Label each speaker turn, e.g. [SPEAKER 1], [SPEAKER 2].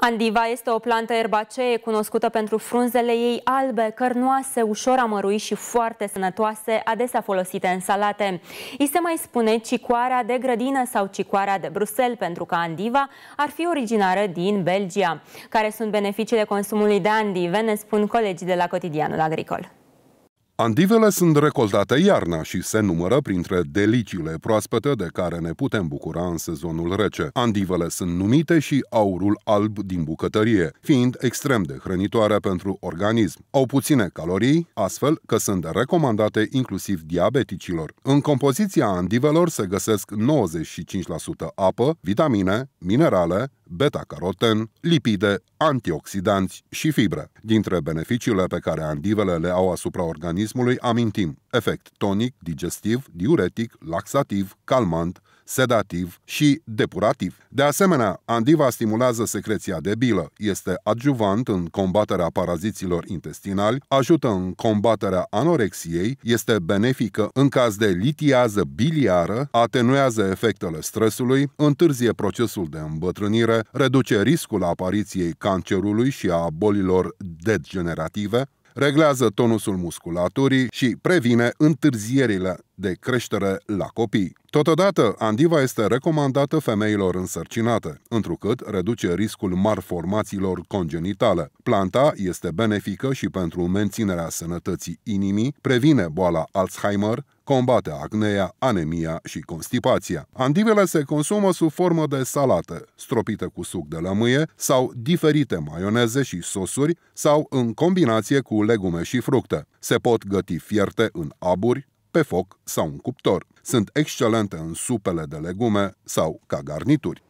[SPEAKER 1] Andiva este o plantă erbacee cunoscută pentru frunzele ei albe, cărnoase, ușor amărui și foarte sănătoase, adesea folosite în salate. I se mai spune cicoarea de grădină sau cicoarea de Bruxelles, pentru că andiva ar fi originară din Belgia. Care sunt beneficiile consumului de andive, ne spun colegii de la Cotidianul Agricol.
[SPEAKER 2] Andivele sunt recoltate iarna și se numără printre deliciile proaspete de care ne putem bucura în sezonul rece. Andivele sunt numite și aurul alb din bucătărie, fiind extrem de hrănitoare pentru organism. Au puține calorii, astfel că sunt recomandate inclusiv diabeticilor. În compoziția andivelor se găsesc 95% apă, vitamine, minerale, beta-caroten, lipide, antioxidanți și fibre. Dintre beneficiile pe care andivele le au asupra organismului amintim efect tonic, digestiv, diuretic, laxativ, calmant, sedativ și depurativ. De asemenea, andiva stimulează secreția de bilă, este adjuvant în combaterea paraziților intestinali, ajută în combaterea anorexiei, este benefică în caz de litiază biliară, atenuează efectele stresului, întârzie procesul de îmbătrânire, reduce riscul apariției cancerului și a bolilor degenerative, reglează tonusul musculaturii și previne întârzierile de creștere la copii. Totodată, andiva este recomandată femeilor însărcinate, întrucât reduce riscul mari congenitale. Planta este benefică și pentru menținerea sănătății inimii, previne boala Alzheimer, combate acnea, anemia și constipația. Andivele se consumă sub formă de salată, stropită cu suc de lămâie sau diferite maioneze și sosuri sau în combinație cu legume și fructe. Se pot găti fierte în aburi, pe foc sau în cuptor. Sunt excelente în supele de legume sau ca garnituri.